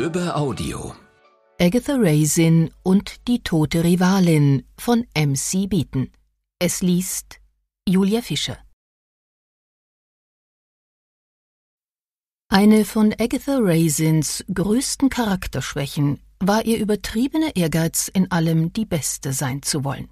Lübbe Audio. Agatha Raisin und Die tote Rivalin von MC Beaton. Es liest Julia Fischer. Eine von Agatha Raisins größten Charakterschwächen war ihr übertriebener Ehrgeiz, in allem die Beste sein zu wollen.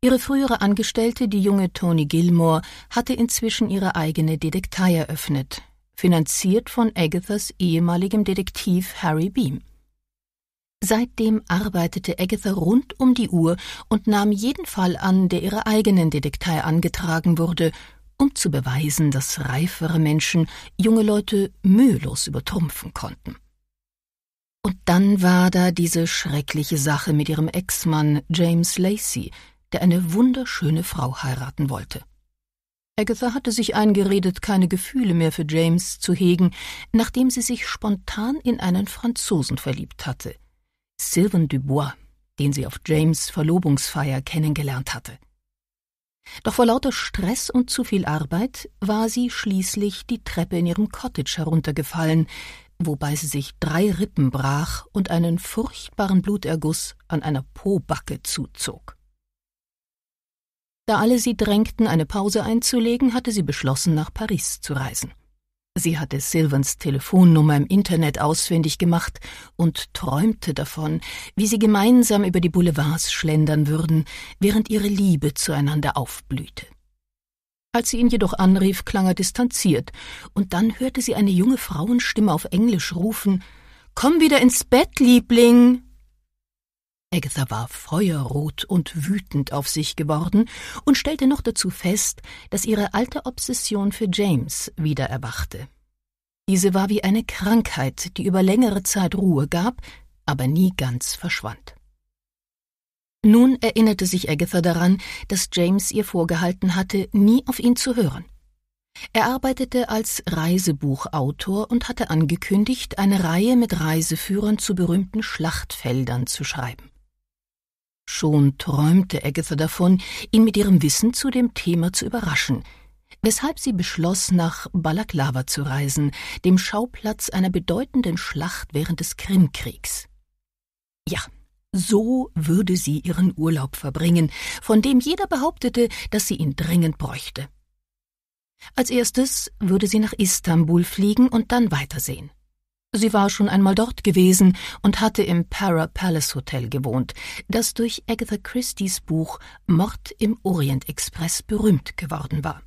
Ihre frühere Angestellte, die junge Toni Gilmore, hatte inzwischen ihre eigene Detektei eröffnet, finanziert von Agathas ehemaligem Detektiv Harry Beam. Seitdem arbeitete Agatha rund um die Uhr und nahm jeden Fall an, der ihrer eigenen Detektei angetragen wurde, um zu beweisen, dass reifere Menschen junge Leute mühelos übertrumpfen konnten. Und dann war da diese schreckliche Sache mit ihrem Ex-Mann James Lacey, der eine wunderschöne Frau heiraten wollte. Agatha hatte sich eingeredet, keine Gefühle mehr für James zu hegen, nachdem sie sich spontan in einen Franzosen verliebt hatte. Sylvain Dubois, den sie auf James Verlobungsfeier kennengelernt hatte. Doch vor lauter Stress und zu viel Arbeit war sie schließlich die Treppe in ihrem Cottage heruntergefallen, wobei sie sich drei Rippen brach und einen furchtbaren Bluterguss an einer Pobacke zuzog. Da alle sie drängten, eine Pause einzulegen, hatte sie beschlossen, nach Paris zu reisen. Sie hatte Silvans Telefonnummer im Internet ausfindig gemacht und träumte davon, wie sie gemeinsam über die Boulevards schlendern würden, während ihre Liebe zueinander aufblühte. Als sie ihn jedoch anrief, klang er distanziert, und dann hörte sie eine junge Frauenstimme auf Englisch rufen Komm wieder ins Bett, Liebling. Agatha war feuerrot und wütend auf sich geworden und stellte noch dazu fest, dass ihre alte Obsession für James wieder erwachte. Diese war wie eine Krankheit, die über längere Zeit Ruhe gab, aber nie ganz verschwand. Nun erinnerte sich Agatha daran, dass James ihr vorgehalten hatte, nie auf ihn zu hören. Er arbeitete als Reisebuchautor und hatte angekündigt, eine Reihe mit Reiseführern zu berühmten Schlachtfeldern zu schreiben. Schon träumte Agatha davon, ihn mit ihrem Wissen zu dem Thema zu überraschen, weshalb sie beschloss, nach Balaklava zu reisen, dem Schauplatz einer bedeutenden Schlacht während des Krimkriegs. Ja, so würde sie ihren Urlaub verbringen, von dem jeder behauptete, dass sie ihn dringend bräuchte. Als erstes würde sie nach Istanbul fliegen und dann weitersehen. Sie war schon einmal dort gewesen und hatte im Para Palace Hotel gewohnt, das durch Agatha Christie's Buch Mord im Orient Express berühmt geworden war.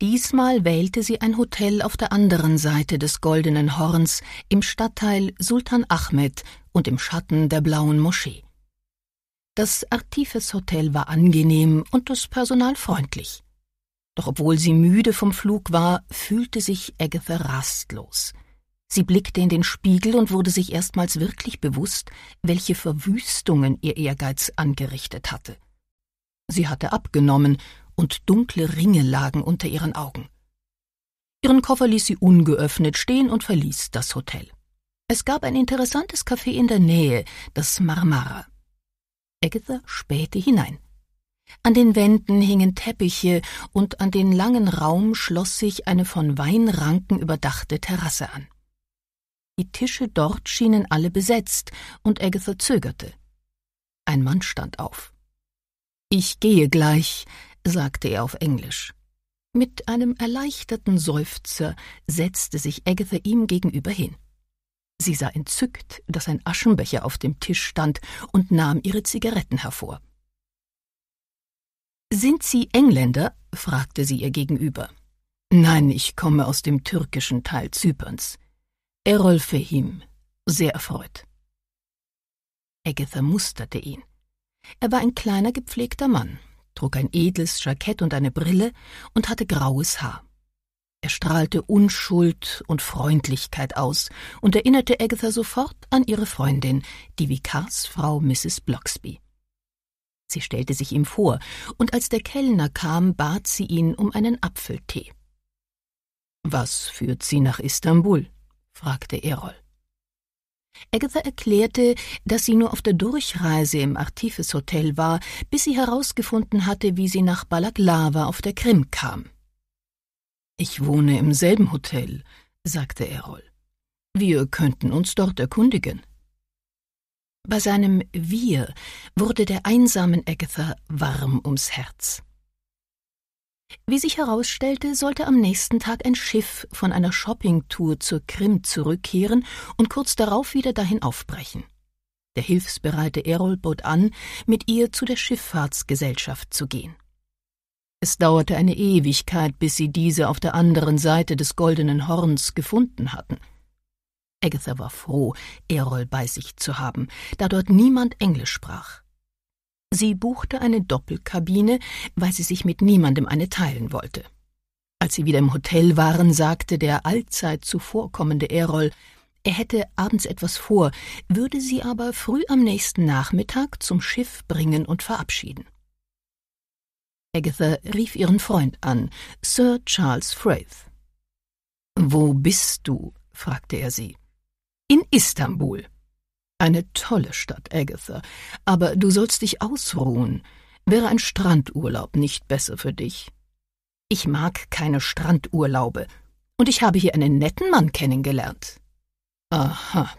Diesmal wählte sie ein Hotel auf der anderen Seite des Goldenen Horns im Stadtteil Sultan Ahmed und im Schatten der Blauen Moschee. Das Artifes Hotel war angenehm und das Personal freundlich. Doch obwohl sie müde vom Flug war, fühlte sich Agatha rastlos. Sie blickte in den Spiegel und wurde sich erstmals wirklich bewusst, welche Verwüstungen ihr Ehrgeiz angerichtet hatte. Sie hatte abgenommen und dunkle Ringe lagen unter ihren Augen. Ihren Koffer ließ sie ungeöffnet stehen und verließ das Hotel. Es gab ein interessantes Café in der Nähe, das Marmara. Agatha spähte hinein. An den Wänden hingen Teppiche und an den langen Raum schloss sich eine von Weinranken überdachte Terrasse an. Die Tische dort schienen alle besetzt und Agatha zögerte. Ein Mann stand auf. Ich gehe gleich, sagte er auf Englisch. Mit einem erleichterten Seufzer setzte sich Agatha ihm gegenüber hin. Sie sah entzückt, dass ein Aschenbecher auf dem Tisch stand und nahm ihre Zigaretten hervor. Sind Sie Engländer? fragte sie ihr gegenüber. Nein, ich komme aus dem türkischen Teil Zyperns. Errol Fehim, sehr erfreut. Agatha musterte ihn. Er war ein kleiner, gepflegter Mann, trug ein edles Jackett und eine Brille und hatte graues Haar. Er strahlte Unschuld und Freundlichkeit aus und erinnerte Agatha sofort an ihre Freundin, die Vikarsfrau Mrs. Bloxby. Sie stellte sich ihm vor, und als der Kellner kam, bat sie ihn um einen Apfeltee. Was führt Sie nach Istanbul? fragte Erol. Agatha erklärte, dass sie nur auf der Durchreise im Artifes Hotel war, bis sie herausgefunden hatte, wie sie nach Balaklava auf der Krim kam. Ich wohne im selben Hotel, sagte Erol. Wir könnten uns dort erkundigen. Bei seinem Wir wurde der einsamen Agatha warm ums Herz. Wie sich herausstellte, sollte am nächsten Tag ein Schiff von einer Shoppingtour zur Krim zurückkehren und kurz darauf wieder dahin aufbrechen. Der hilfsbereite Errol bot an, mit ihr zu der Schifffahrtsgesellschaft zu gehen. Es dauerte eine Ewigkeit, bis sie diese auf der anderen Seite des Goldenen Horns gefunden hatten – Agatha war froh, Errol bei sich zu haben, da dort niemand Englisch sprach. Sie buchte eine Doppelkabine, weil sie sich mit niemandem eine teilen wollte. Als sie wieder im Hotel waren, sagte der allzeit zuvorkommende Errol, er hätte abends etwas vor, würde sie aber früh am nächsten Nachmittag zum Schiff bringen und verabschieden. Agatha rief ihren Freund an, Sir Charles Fraith. Wo bist du? fragte er sie in Istanbul. Eine tolle Stadt, Agatha, aber du sollst dich ausruhen. Wäre ein Strandurlaub nicht besser für dich? Ich mag keine Strandurlaube, und ich habe hier einen netten Mann kennengelernt. Aha.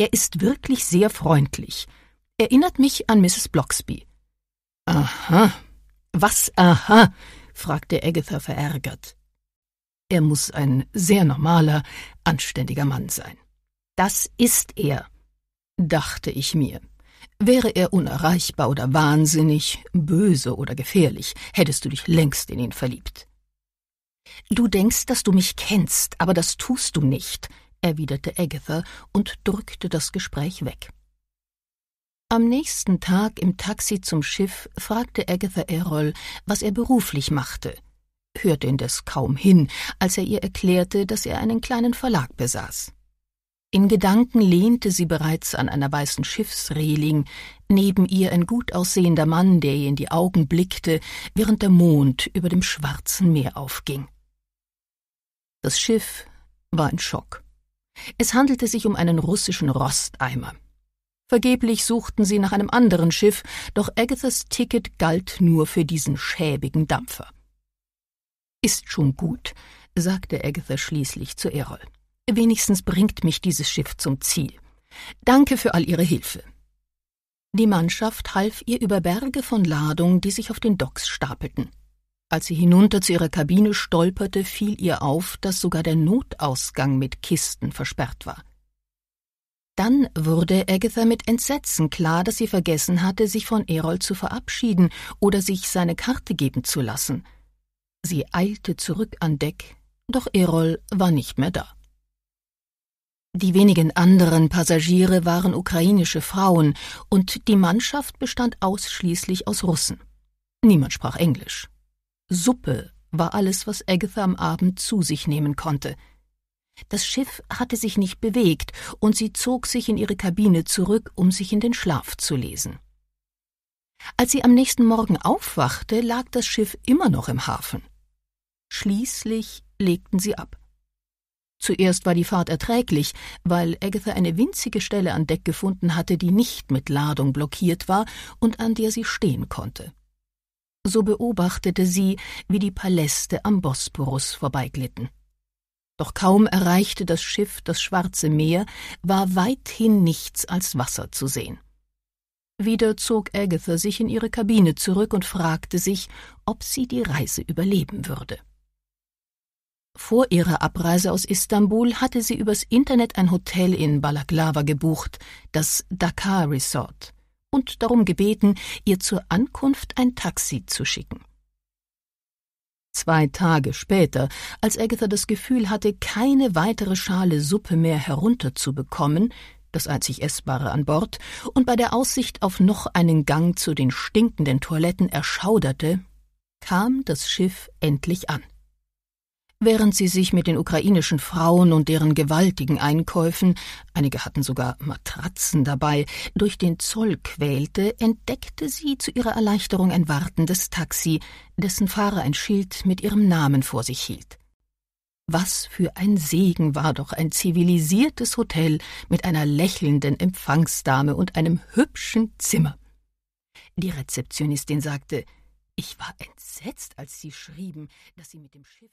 Er ist wirklich sehr freundlich. Erinnert mich an Mrs. Bloxby. Aha. Was aha? fragte Agatha verärgert. Er muss ein sehr normaler, anständiger Mann sein. Das ist er, dachte ich mir. Wäre er unerreichbar oder wahnsinnig, böse oder gefährlich, hättest du dich längst in ihn verliebt. Du denkst, dass du mich kennst, aber das tust du nicht, erwiderte Agatha und drückte das Gespräch weg. Am nächsten Tag im Taxi zum Schiff fragte Agatha Errol, was er beruflich machte, hörte indes kaum hin, als er ihr erklärte, dass er einen kleinen Verlag besaß. In Gedanken lehnte sie bereits an einer weißen Schiffsreling, neben ihr ein gut aussehender Mann, der ihr in die Augen blickte, während der Mond über dem schwarzen Meer aufging. Das Schiff war ein Schock. Es handelte sich um einen russischen Rosteimer. Vergeblich suchten sie nach einem anderen Schiff, doch Agathas Ticket galt nur für diesen schäbigen Dampfer. Ist schon gut, sagte Agatha schließlich zu Errol. Wenigstens bringt mich dieses Schiff zum Ziel. Danke für all Ihre Hilfe. Die Mannschaft half ihr über Berge von Ladung, die sich auf den Docks stapelten. Als sie hinunter zu ihrer Kabine stolperte, fiel ihr auf, dass sogar der Notausgang mit Kisten versperrt war. Dann wurde Agatha mit Entsetzen klar, dass sie vergessen hatte, sich von Erol zu verabschieden oder sich seine Karte geben zu lassen. Sie eilte zurück an Deck, doch Erol war nicht mehr da. Die wenigen anderen Passagiere waren ukrainische Frauen und die Mannschaft bestand ausschließlich aus Russen. Niemand sprach Englisch. Suppe war alles, was Agatha am Abend zu sich nehmen konnte. Das Schiff hatte sich nicht bewegt und sie zog sich in ihre Kabine zurück, um sich in den Schlaf zu lesen. Als sie am nächsten Morgen aufwachte, lag das Schiff immer noch im Hafen. Schließlich legten sie ab. Zuerst war die Fahrt erträglich, weil Agatha eine winzige Stelle an Deck gefunden hatte, die nicht mit Ladung blockiert war und an der sie stehen konnte. So beobachtete sie, wie die Paläste am Bosporus vorbeiglitten. Doch kaum erreichte das Schiff das Schwarze Meer, war weithin nichts als Wasser zu sehen. Wieder zog Agatha sich in ihre Kabine zurück und fragte sich, ob sie die Reise überleben würde. Vor ihrer Abreise aus Istanbul hatte sie übers Internet ein Hotel in Balaklava gebucht, das Dakar Resort, und darum gebeten, ihr zur Ankunft ein Taxi zu schicken. Zwei Tage später, als Agatha das Gefühl hatte, keine weitere Schale Suppe mehr herunterzubekommen, das einzig Essbare an Bord, und bei der Aussicht auf noch einen Gang zu den stinkenden Toiletten erschauderte, kam das Schiff endlich an während sie sich mit den ukrainischen Frauen und deren gewaltigen Einkäufen, einige hatten sogar Matratzen dabei, durch den Zoll quälte, entdeckte sie zu ihrer Erleichterung ein wartendes Taxi, dessen Fahrer ein Schild mit ihrem Namen vor sich hielt. Was für ein Segen war doch ein zivilisiertes Hotel mit einer lächelnden Empfangsdame und einem hübschen Zimmer. Die Rezeptionistin sagte, ich war entsetzt, als sie schrieben, dass sie mit dem Schiff